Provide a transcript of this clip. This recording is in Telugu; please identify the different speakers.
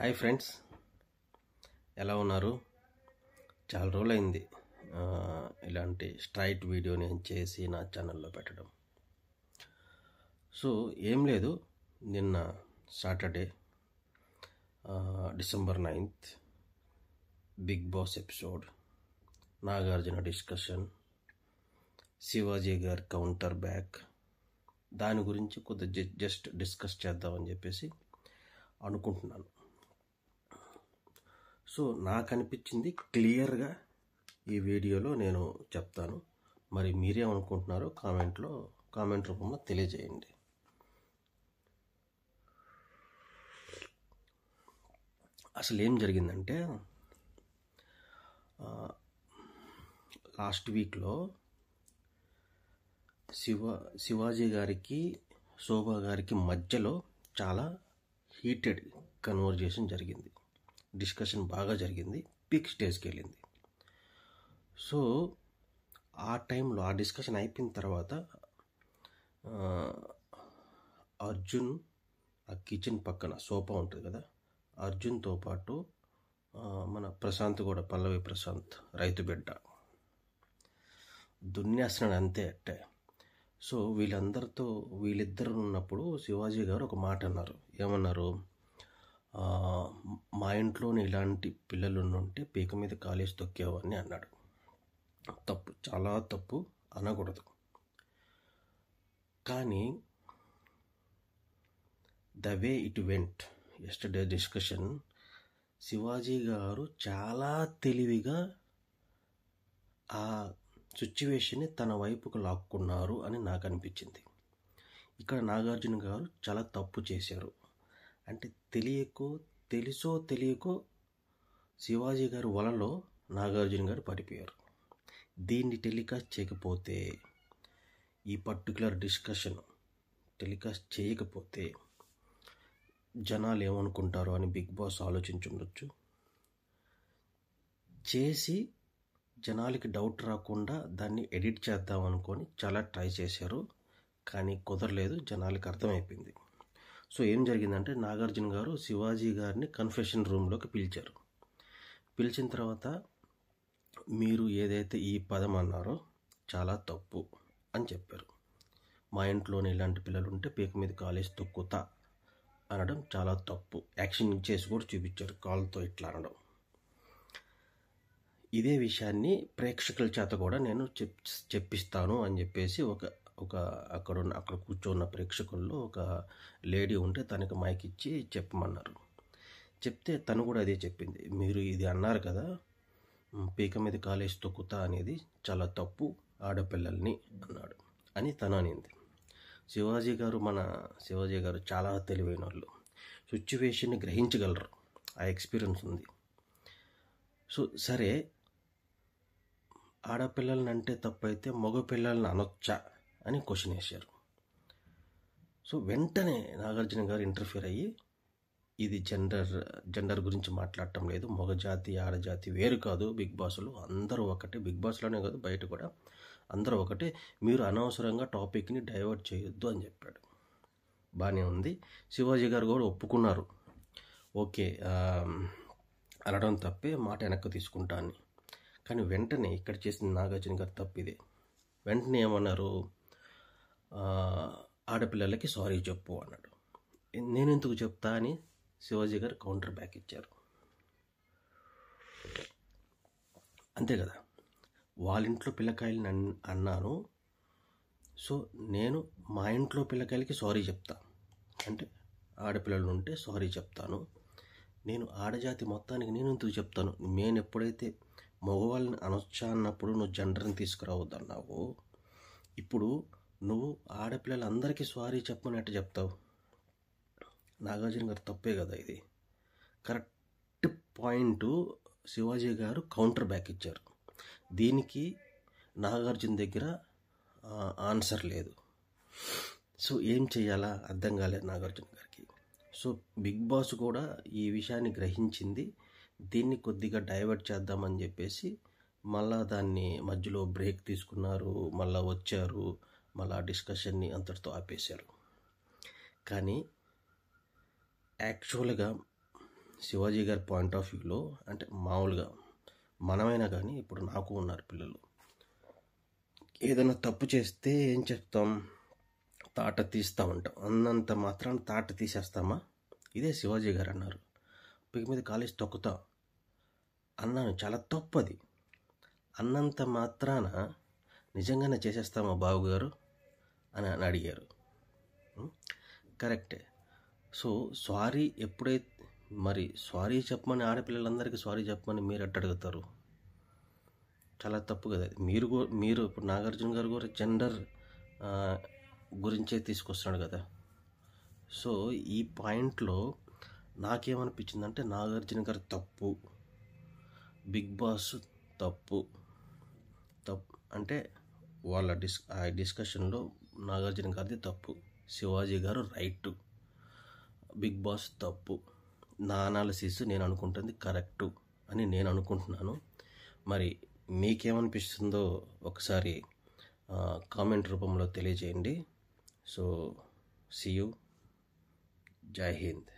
Speaker 1: హాయ్ ఫ్రెండ్స్ ఎలా ఉన్నారు చాలా రోజులైంది ఇలాంటి స్ట్రైట్ వీడియో నేను చేసి నా ఛానల్లో పెట్టడం సో ఏం లేదు నిన్న Saturday December ninth big boss episode Nagarjuna discussion Shivaji గారి కౌంటర్ బ్యాక్ దాని గురించి కొద్ది జస్ట్ డిస్కస్ చేద్దామని చెప్పేసి అనుకుంటున్నాను సో నాకు అనిపించింది క్లియర్గా ఈ వీడియోలో నేను చెప్తాను మరి మీరేమనుకుంటున్నారో కామెంట్లో కామెంట్ రూపంలో తెలియజేయండి అసలు ఏం జరిగిందంటే లాస్ట్ వీక్లో శివ శివాజీ గారికి శోభా గారికి మధ్యలో చాలా హీటెడ్ కన్వర్జేషన్ జరిగింది డిస్కషన్ బాగా జరిగింది పీక్ స్టేజ్కి వెళ్ళింది సో ఆ టైంలో ఆ డిస్కషన్ అయిపోయిన తర్వాత అర్జున్ ఆ కిచెన్ పక్కన సోఫా ఉంటుంది కదా అర్జున్తో పాటు మన ప్రశాంత్ కూడా పల్లవి ప్రశాంత్ రైతు బిడ్డ దున్యాసన అంతే అట్టే సో వీళ్ళందరితో వీళ్ళిద్దరు ఉన్నప్పుడు శివాజీ గారు ఒక మాట అన్నారు ఏమన్నారు మా ఇంట్లోని ఇలాంటి పిల్లలు ఉంటే పీక మీద కాలేజ్ తొక్కేవాడిని అన్నాడు తప్పు చాలా తప్పు అనకూడదు కానీ the way it went yesterday discussion Shivaji గారు చాలా తెలివిగా ఆ సిచ్యువేషన్ని తన వైపుకు లాక్కున్నారు అని నాకు అనిపించింది ఇక్కడ నాగార్జున గారు చాలా తప్పు చేశారు అంటే తెలియకో తెలుసో తెలియకో శివాజీ గారు వలలో నాగార్జున గారు పడిపోయారు దీన్ని టెలికాస్ట్ చేయకపోతే ఈ పర్టికులర్ డిస్కషన్ టెలికాస్ట్ చేయకపోతే జనాలు ఏమనుకుంటారు అని బిగ్ బాస్ ఆలోచించుండొచ్చు చేసి జనాలకి డౌట్ రాకుండా దాన్ని ఎడిట్ చేద్దాం అనుకొని చాలా ట్రై చేశారు కానీ కుదరలేదు జనాలకి అర్థమైపోయింది సో ఏం జరిగిందంటే నాగార్జున గారు శివాజీ గారిని కన్ఫెషన్ రూమ్లోకి పిలిచారు పిలిచిన తర్వాత మీరు ఏదైతే ఈ పదం అన్నారో చాలా తప్పు అని చెప్పారు మా ఇంట్లోనే ఇలాంటి పిల్లలు ఉంటే పీక మీద కాలేజ్ తొక్కుతా అనడం చాలా తప్పు యాక్షన్ చేసి కూడా చూపించారు కాల్తో ఇట్లా అనడం ఇదే విషయాన్ని ప్రేక్షకుల చేత కూడా నేను చెప్ చెప్పిస్తాను అని చెప్పేసి ఒక ఒక అక్కడ ఉన్న అక్కడ కూర్చున్న ప్రేక్షకుల్లో ఒక లేడీ ఉంటే తనకి మైక్ ఇచ్చి చెప్పమన్నారు చెప్తే తను కూడా అదే చెప్పింది మీరు ఇది అన్నారు కదా పీక మీద కాలేజ్ తొక్కుత అనేది చాలా తప్పు ఆడపిల్లల్ని అన్నాడు అని తను అనింది శివాజీ గారు మన శివాజీ గారు చాలా తెలివైన వాళ్ళు సిచ్యువేషన్ని గ్రహించగలరు ఆ ఎక్స్పీరియన్స్ ఉంది సో సరే ఆడపిల్లల్ని అంటే తప్పైతే మగ పిల్లల్ని అనొచ్చా అని క్వశ్చన్ వేశారు సో వెంటనే నాగార్జున గారు ఇంటర్ఫియర్ అయ్యి ఇది జెండర్ జెండర్ గురించి మాట్లాడటం లేదు మగజాతి ఆడజాతి వేరు కాదు బిగ్ బాస్లో అందరూ ఒకటే బిగ్ బాస్లోనే కాదు బయట కూడా అందరూ ఒకటే మీరు అనవసరంగా టాపిక్ని డైవర్ట్ చేయొద్దు అని చెప్పాడు బాగానే ఉంది శివాజీ గారు కూడా ఒప్పుకున్నారు ఓకే అనడం తప్పే మాట వెనక్కి తీసుకుంటాను కానీ వెంటనే ఇక్కడ చేసిన నాగార్జున గారు తప్పిదే వెంటనే ఏమన్నారు ఆడపిల్లలకి సారీ చెప్పు అన్నాడు నేను ఎందుకు చెప్తా అని శివాజీ గారు కౌంటర్ బ్యాక్ ఇచ్చారు అంతే కదా వాళ్ళ ఇంట్లో పిల్లకాయలు అన్నాను సో నేను మా ఇంట్లో పిల్లకాయలకి సారీ చెప్తా అంటే ఆడపిల్లలు ఉంటే సారీ చెప్తాను నేను ఆడజాతి మొత్తానికి నేను ఎందుకు చెప్తాను నేను ఎప్పుడైతే మగవాళ్ళని అనొచ్చా అన్నప్పుడు నువ్వు జెండర్ని తీసుకురావద్దన్నావు ఇప్పుడు నువ్వు ఆడపిల్లలందరికీ సారీ చెప్పనట్టు చెప్తావు నాగార్జున గారు తప్పే కదా ఇది కరెక్ట్ పాయింట్ శివాజీ గారు కౌంటర్ బ్యాక్ ఇచ్చారు దీనికి నాగార్జున దగ్గర ఆన్సర్ లేదు సో ఏం చేయాలా అర్థం కాలేదు నాగార్జున గారికి సో బిగ్ బాస్ కూడా ఈ విషయాన్ని గ్రహించింది దీన్ని కొద్దిగా డైవర్ట్ చేద్దామని చెప్పేసి మళ్ళా దాన్ని మధ్యలో బ్రేక్ తీసుకున్నారు మళ్ళా వచ్చారు మళ్ళీ ఆ డిస్కషన్ని అంతటితో ఆపేశారు కానీ యాక్చువల్గా శివాజీ గారి పాయింట్ ఆఫ్ వ్యూలో అంటే మామూలుగా మనమైనా కానీ ఇప్పుడు నాకు ఉన్నారు పిల్లలు ఏదైనా తప్పు చేస్తే ఏం చెప్తాం తాట తీస్తా ఉంటాం అన్నంత మాత్రం తాట తీసేస్తామా ఇదే శివాజీ గారు అన్నారు పిక్ మీద కాలేజ్ తొక్కుతా అన్నాను చాలా తప్పు అది అన్నంత మాత్రాన నిజంగానే చేసేస్తామా బాబు గారు అని అని అడిగారు కరెక్టే సో సారీ ఎప్పుడైతే మరి సారీ చెప్పమని ఆడపిల్లలందరికీ సారీ చెప్పమని మీరు ఎట్ట అడుగుతారు చాలా తప్పు కదా మీరు మీరు ఇప్పుడు నాగార్జున గారు కూడా జెండర్ గురించే తీసుకొస్తున్నాడు కదా సో ఈ పాయింట్లో నాకేమనిపించిందంటే నాగార్జున గారు తప్పు బిగ్ బాస్ తప్పు తప్పు అంటే వాళ్ళ డిస్ ఆ డిస్కషన్లో నాగార్జున గారిది తప్పు శివాజీ గారు రైట్ బిగ్ బాస్ తప్పు నా అనాలసిస్ నేను అనుకుంటుంది కరెక్టు అని నేను అనుకుంటున్నాను మరి మీకేమనిపిస్తుందో ఒకసారి కామెంట్ రూపంలో తెలియజేయండి సో సీ జై హింద్